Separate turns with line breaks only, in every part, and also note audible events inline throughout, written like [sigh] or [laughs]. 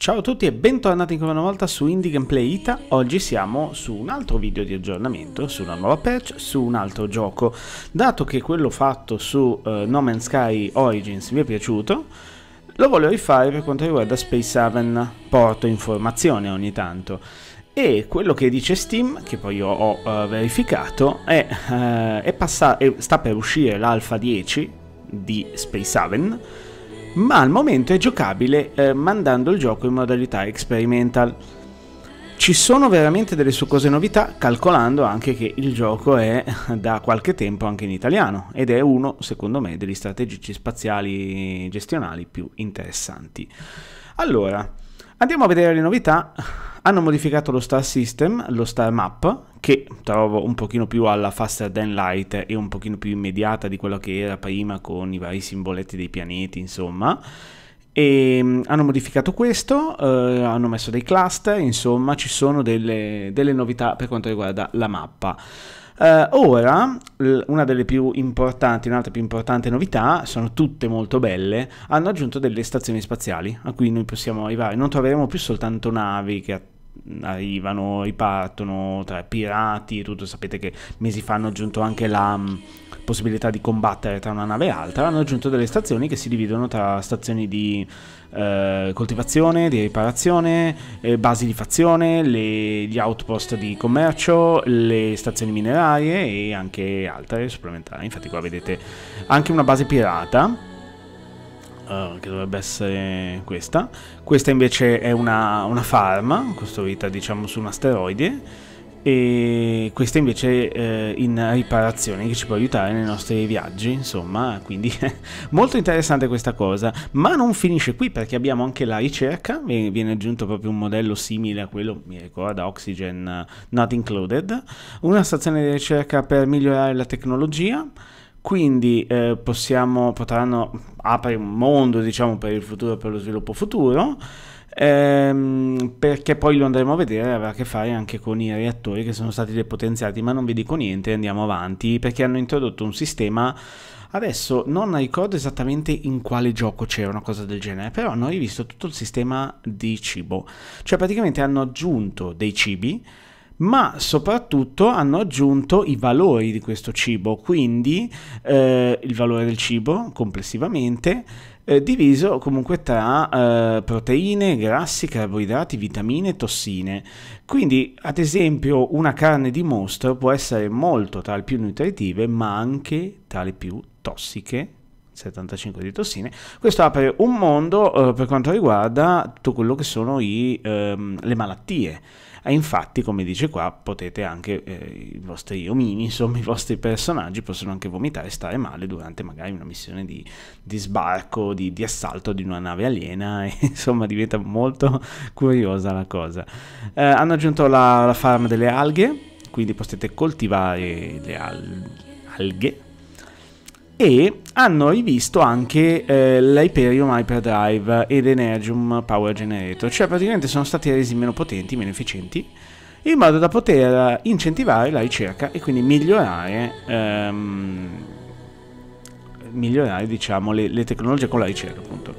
Ciao a tutti e bentornati ancora una volta su Indie Gameplay Ita. Oggi siamo su un altro video di aggiornamento, su una nuova patch, su un altro gioco. Dato che quello fatto su uh, No Man's Sky Origins mi è piaciuto, lo voglio rifare per quanto riguarda Space Haven. Porto informazione ogni tanto. E quello che dice Steam, che poi io ho uh, verificato, è, uh, è sta per uscire l'Alpha 10 di Space Haven ma al momento è giocabile eh, mandando il gioco in modalità experimental. Ci sono veramente delle succose novità, calcolando anche che il gioco è [laughs] da qualche tempo anche in italiano ed è uno, secondo me, degli strategici spaziali gestionali più interessanti. Allora, andiamo a vedere le novità. Hanno modificato lo star system, lo star map, che trovo un pochino più alla faster than light e un pochino più immediata di quello che era prima con i vari simboletti dei pianeti, insomma. E ehm, hanno modificato questo, eh, hanno messo dei cluster, insomma ci sono delle, delle novità per quanto riguarda la mappa. Eh, ora, una delle più importanti, un'altra più importante novità, sono tutte molto belle, hanno aggiunto delle stazioni spaziali a cui noi possiamo arrivare, non troveremo più soltanto navi che attendono arrivano, ripartono tra pirati e tutto. Sapete che mesi fa hanno aggiunto anche la mm, possibilità di combattere tra una nave e l'altra. Hanno aggiunto delle stazioni che si dividono tra stazioni di eh, coltivazione, di riparazione, eh, basi di fazione, le, gli outpost di commercio, le stazioni minerarie e anche altre supplementari. Infatti, qua vedete anche una base pirata eh, che dovrebbe essere questa. Questa invece è una, una farm costruita diciamo su un asteroide e questa invece eh, in riparazione che ci può aiutare nei nostri viaggi insomma quindi [laughs] molto interessante questa cosa ma non finisce qui perché abbiamo anche la ricerca viene aggiunto proprio un modello simile a quello mi ricorda Oxygen eh, Not Included una stazione di ricerca per migliorare la tecnologia quindi eh, possiamo, potranno aprire un mondo diciamo, per il futuro, per lo sviluppo futuro, ehm, perché poi lo andremo a vedere, avrà a che fare anche con i reattori che sono stati depotenziati, ma non vi dico niente, andiamo avanti, perché hanno introdotto un sistema... Adesso non ricordo esattamente in quale gioco c'era una cosa del genere, però hanno rivisto tutto il sistema di cibo. Cioè praticamente hanno aggiunto dei cibi ma soprattutto hanno aggiunto i valori di questo cibo, quindi eh, il valore del cibo complessivamente, eh, diviso comunque tra eh, proteine, grassi, carboidrati, vitamine e tossine. Quindi, ad esempio, una carne di mostro può essere molto tra le più nutritive, ma anche tra le più tossiche 75 di tossine. Questo apre un mondo eh, per quanto riguarda tutto quello che sono i, ehm, le malattie. E infatti, come dice qua, potete anche eh, i vostri omini, [laughs] insomma, i vostri personaggi possono anche vomitare e stare male durante magari una missione di, di sbarco, di, di, assalto di una nave aliena. [laughs] E, insomma, diventa molto curiosa la cosa. Eh, hanno aggiunto la, la farm delle alghe, quindi potete coltivare le al alghe e hanno rivisto anche eh, l'Hyperion Hyperdrive ed Energium Power Generator, cioè praticamente sono stati resi meno potenti, meno efficienti, in modo da poter incentivare la ricerca e quindi migliorare, ehm, migliorare diciamo, le, le, tecnologie con la ricerca appunto.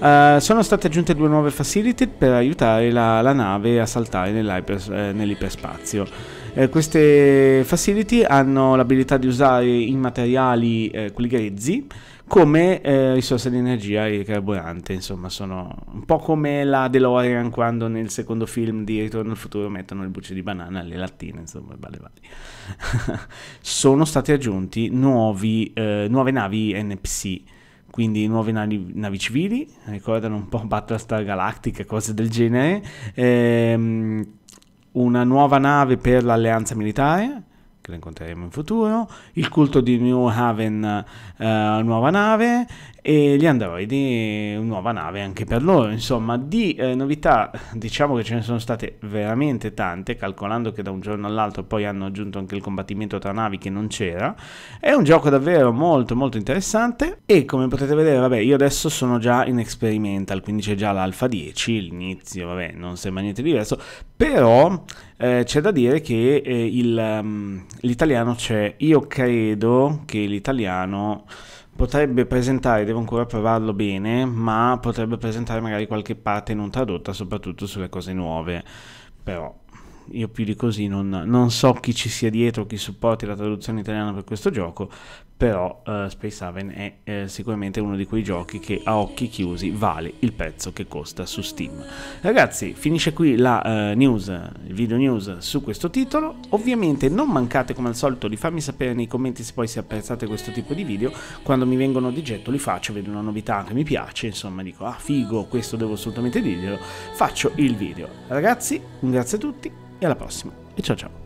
Uh, sono state aggiunte due nuove facility per aiutare la, la nave a saltare eh, nell'iperspazio. Eh, nell eh, queste facility hanno l'abilità di usare i materiali, eh, quelli grezzi, come eh, risorse di energia e carburante, insomma, sono un po' come la DeLorean quando nel secondo film di Ritorno al futuro mettono le bucce di banana alle lattine, insomma, vale vale. [laughs] sono stati aggiunti nuovi, eh, nuove navi NPC, quindi nuove navi, navi, civili, ricordano un po' Battlestar Galactica, cose del genere, ehm, una nuova nave per l'alleanza militare, che la incontreremo in futuro, il culto di New Haven, eh, nuova nave, e gli androidi, nuova nave anche per loro. Insomma, di eh, novità [laughs] diciamo che ce ne sono state veramente tante, calcolando che da un giorno all'altro poi hanno aggiunto anche il combattimento tra navi che non c'era. È un gioco davvero molto molto interessante e come potete vedere, vabbè, io adesso sono già in experimental, quindi c'è già l'alfa 10, l'inizio, vabbè, non sembra niente diverso, però eh, c'è da dire che eh, ehm, l'italiano um, c'è. Io credo che l'italiano potrebbe presentare, devo ancora provarlo bene, ma potrebbe presentare magari qualche parte non tradotta, soprattutto sulle cose nuove. Però io più di così non, non, so chi ci sia dietro, chi supporti la traduzione italiana per questo gioco, però uh, Space Haven è eh, sicuramente uno di quei giochi che a occhi chiusi vale il prezzo che costa su Steam. Ragazzi, finisce qui la uh, news, il video news su questo titolo. Ovviamente non mancate come al solito di farmi sapere nei commenti se poi si apprezzate questo tipo di video. Quando mi vengono di getto li faccio, vedo una novità che mi piace, insomma dico ah figo, questo devo assolutamente dirglielo, faccio il video. Ragazzi, un grazie a tutti e alla prossima. E ciao ciao.